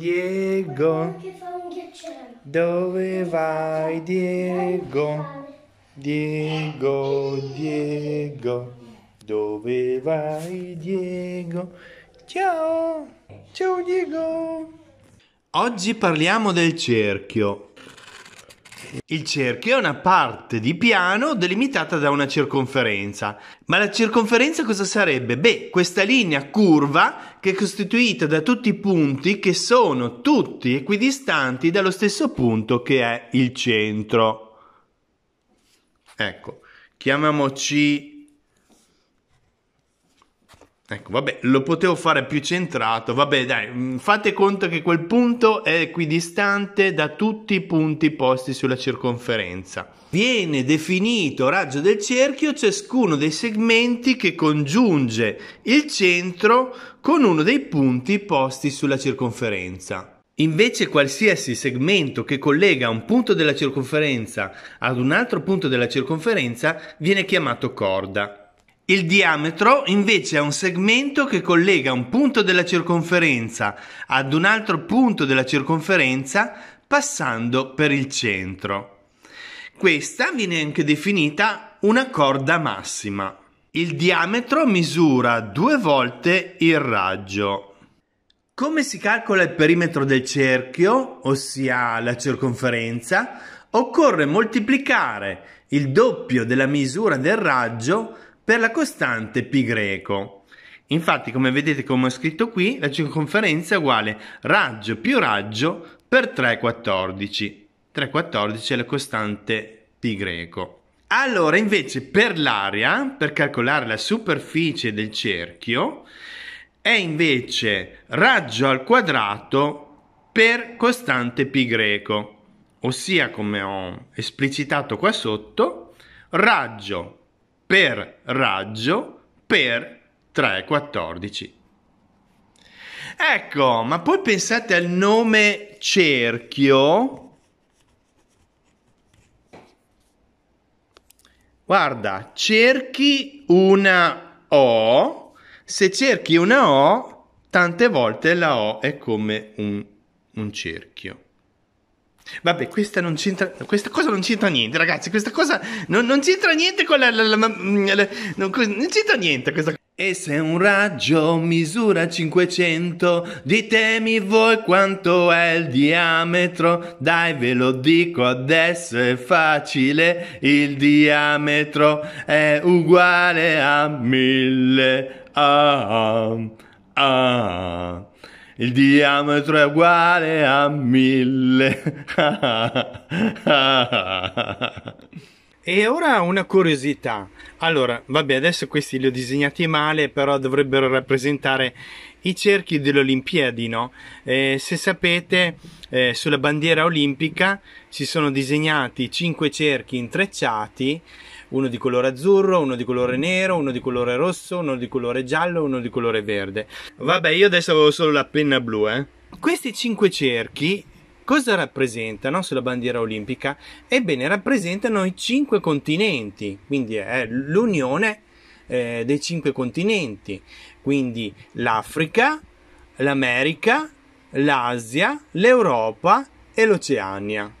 Diego, dove vai Diego? Diego, Diego, dove vai Diego? Ciao, ciao Diego. Oggi parliamo del cerchio. Il cerchio è una parte di piano delimitata da una circonferenza. Ma la circonferenza cosa sarebbe? Beh, questa linea curva che è costituita da tutti i punti che sono tutti equidistanti dallo stesso punto che è il centro. Ecco, chiamiamoci Ecco, vabbè, lo potevo fare più centrato, vabbè dai, mm, fate conto che quel punto è equidistante da tutti i punti posti sulla circonferenza. Viene definito raggio del cerchio ciascuno dei segmenti che congiunge il centro con uno dei punti posti sulla circonferenza. Invece qualsiasi segmento che collega un punto della circonferenza ad un altro punto della circonferenza viene chiamato corda il diametro invece è un segmento che collega un punto della circonferenza ad un altro punto della circonferenza passando per il centro. Questa viene anche definita una corda massima. Il diametro misura due volte il raggio. Come si calcola il perimetro del cerchio, ossia la circonferenza, occorre moltiplicare il doppio della misura del raggio per la costante π greco. Infatti, come vedete come ho scritto qui, la circonferenza è uguale raggio più raggio per 3,14. 3,14 è la costante π greco. Allora, invece, per l'area, per calcolare la superficie del cerchio, è invece raggio al quadrato per costante π greco, ossia, come ho esplicitato qua sotto, raggio per raggio per 3,14. Ecco, ma poi pensate al nome cerchio. Guarda, cerchi una O, se cerchi una O, tante volte la O è come un, un cerchio. Vabbè, questa, non questa cosa non c'entra niente, ragazzi. Questa cosa non, non c'entra niente con la. la, la, la non, non c'entra niente questa cosa. E se un raggio misura 500, ditemi voi quanto è il diametro. Dai, ve lo dico adesso, è facile. Il diametro è uguale a 1000. Ah, ah, ah il diametro è uguale a mille. e ora una curiosità. Allora, vabbè, adesso questi li ho disegnati male, però dovrebbero rappresentare i cerchi delle Olimpiadi, no? Eh, se sapete, eh, sulla bandiera olimpica si sono disegnati cinque cerchi intrecciati uno di colore azzurro, uno di colore nero, uno di colore rosso, uno di colore giallo, uno di colore verde. Vabbè, io adesso avevo solo la penna blu, eh. Questi cinque cerchi cosa rappresentano sulla bandiera olimpica? Ebbene, rappresentano i cinque continenti, quindi è l'unione eh, dei cinque continenti, quindi l'Africa, l'America, l'Asia, l'Europa e l'Oceania.